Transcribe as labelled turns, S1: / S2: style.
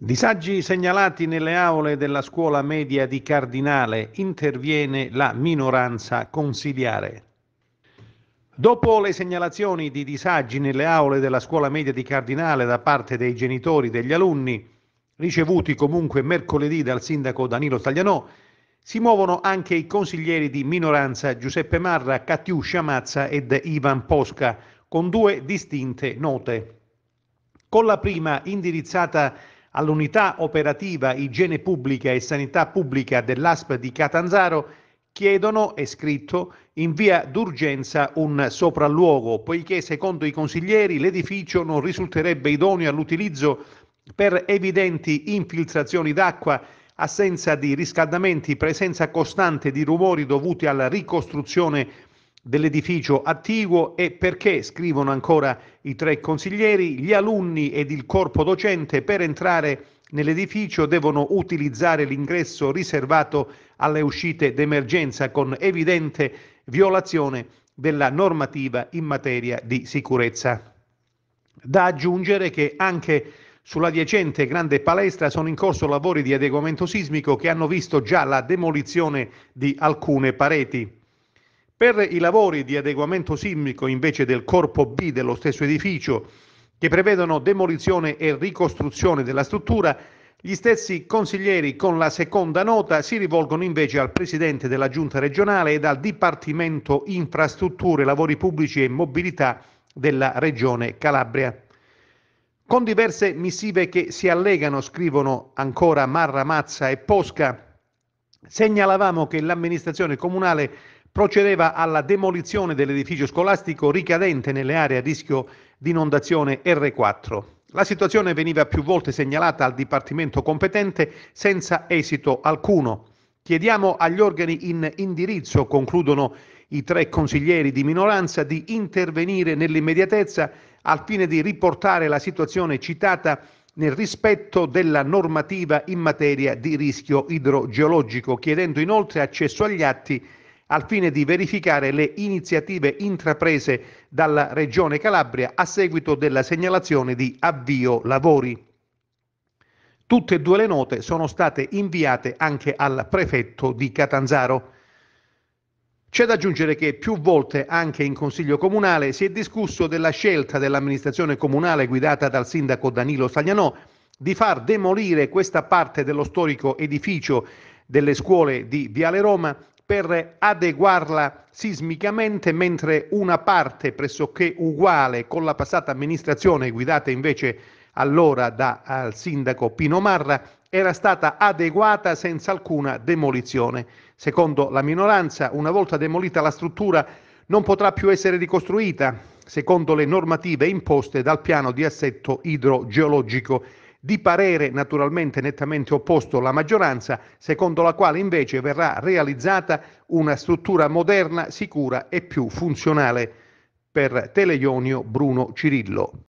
S1: Disagi segnalati nelle aule della scuola media di Cardinale, interviene la minoranza consiliare. Dopo le segnalazioni di disagi nelle aule della scuola media di Cardinale da parte dei genitori degli alunni, ricevuti comunque mercoledì dal sindaco Danilo Taglianò, si muovono anche i consiglieri di minoranza Giuseppe Marra, Catiuscia Mazza ed Ivan Posca, con due distinte note. Con la prima indirizzata a all'unità operativa igiene pubblica e sanità pubblica dell'ASP di Catanzaro chiedono, è scritto, in via d'urgenza un sopralluogo, poiché secondo i consiglieri l'edificio non risulterebbe idoneo all'utilizzo per evidenti infiltrazioni d'acqua, assenza di riscaldamenti, presenza costante di rumori dovuti alla ricostruzione dell'edificio attiguo e perché, scrivono ancora i tre consiglieri, gli alunni ed il corpo docente per entrare nell'edificio devono utilizzare l'ingresso riservato alle uscite d'emergenza con evidente violazione della normativa in materia di sicurezza. Da aggiungere che anche Sull'adiacente grande palestra sono in corso lavori di adeguamento sismico che hanno visto già la demolizione di alcune pareti. Per i lavori di adeguamento sismico invece del corpo B dello stesso edificio, che prevedono demolizione e ricostruzione della struttura, gli stessi consiglieri con la seconda nota si rivolgono invece al Presidente della Giunta regionale e al Dipartimento Infrastrutture, Lavori Pubblici e Mobilità della Regione Calabria. Con diverse missive che si allegano, scrivono ancora Marra Mazza e Posca, segnalavamo che l'amministrazione comunale procedeva alla demolizione dell'edificio scolastico ricadente nelle aree a rischio di inondazione R4. La situazione veniva più volte segnalata al dipartimento competente senza esito alcuno. Chiediamo agli organi in indirizzo, concludono i tre consiglieri di minoranza, di intervenire nell'immediatezza al fine di riportare la situazione citata nel rispetto della normativa in materia di rischio idrogeologico, chiedendo inoltre accesso agli atti al fine di verificare le iniziative intraprese dalla Regione Calabria a seguito della segnalazione di avvio lavori. Tutte e due le note sono state inviate anche al prefetto di Catanzaro. C'è da aggiungere che più volte anche in Consiglio Comunale si è discusso della scelta dell'amministrazione comunale guidata dal sindaco Danilo Stagnanò di far demolire questa parte dello storico edificio delle scuole di Viale Roma per adeguarla sismicamente, mentre una parte pressoché uguale con la passata amministrazione, guidata invece allora dal sindaco Pino Marra, era stata adeguata senza alcuna demolizione. Secondo la minoranza, una volta demolita la struttura non potrà più essere ricostruita, secondo le normative imposte dal piano di assetto idrogeologico di parere naturalmente nettamente opposto alla maggioranza, secondo la quale invece verrà realizzata una struttura moderna, sicura e più funzionale per Teleionio Bruno Cirillo.